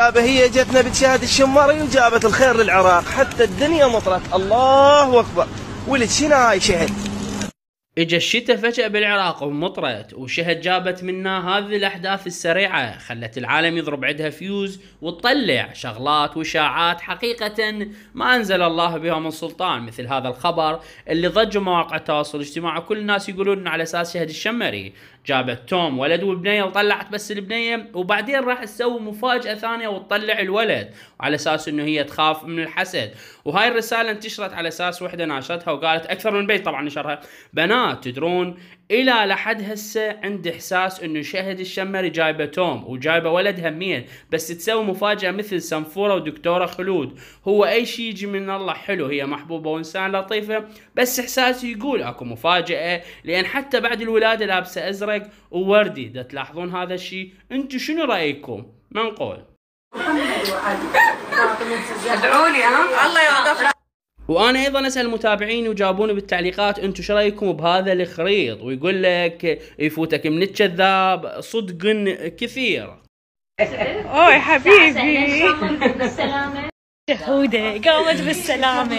هي جتنا بتشاهد الشماري وجابت الخير للعراق حتى الدنيا مطرت الله أكبر ولد شنا هاي شهد اجى الشتاء فجأة بالعراق ومطرت وشهد جابت منا هذه الأحداث السريعة خلت العالم يضرب عندها فيوز وتطلع شغلات وإشاعات حقيقة ما أنزل الله بها من سلطان مثل هذا الخبر اللي ضج مواقع التواصل الاجتماعي كل الناس يقولون على أساس شهد الشمري جابت توم ولد وبنيه وطلعت بس البنيه وبعدين راح تسوي مفاجاه ثانيه وتطلع الولد على اساس انه هي تخاف من الحسد وهاي الرساله انتشرت على اساس وحده ناشرتها وقالت اكثر من بيت طبعا نشرها بنات تدرون الى لحد هسه عندي احساس انه شهد الشمري جايبه توم وجايبه ولد همين بس تسوي مفاجاه مثل سنفوره ودكتوره خلود هو اي شيء يجي من الله حلو هي محبوبه وانسان لطيفه بس احساسي يقول اكو مفاجاه لان حتى بعد الولاده لابسه ازرق ازرق ووردي اذا تلاحظون هذا الشيء انتم شنو رايكم منقول ادعوا لي الله يوفقك وانا ايضا اسال المتابعين وجابوني بالتعليقات انتم شو رايكم بهذا الخريط ويقول لك يفوتك من الكذاب صدق كثير اوه حبيبي بالسلامه شهودة قامت بالسلامة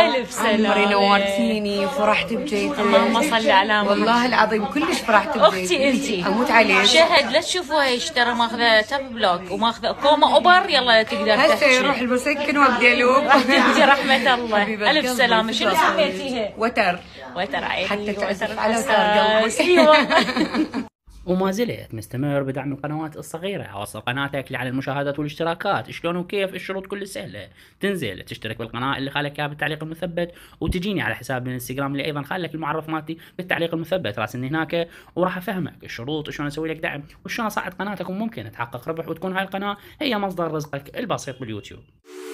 ألف سلامة عمري نورتيني فرحت بجيتك اللهم صل على والله العظيم كلش فرحت بجيتك أختي أنت أموت عليك شهد لا تشوفوا ايش ترى ماخذة تب بلوك وماخذة كوما أوبر يلا تقدر تحكي هسه يروح المسكن وبديلوب أنتي رحمة الله ألف سلامة شنو سميتيها؟ وتر وتر عيني حتى تعزف على وتر قلبك أيوة. وما زلت مستمر بدعم القنوات الصغيرة وصل قناتك لعلى المشاهدات والاشتراكات شلون وكيف الشروط كل سهلة تنزل تشترك بالقناة اللي خالك إياها بالتعليق المثبت وتجيني على حساب الانستغرام اللي أيضا خالك المعرف مالتي بالتعليق المثبت راسلني هناك وراح أفهمك الشروط وشلون أسوي لك دعم وشلون أصعد قناتك وممكن تحقق ربح وتكون هاي القناة هي مصدر رزقك البسيط باليوتيوب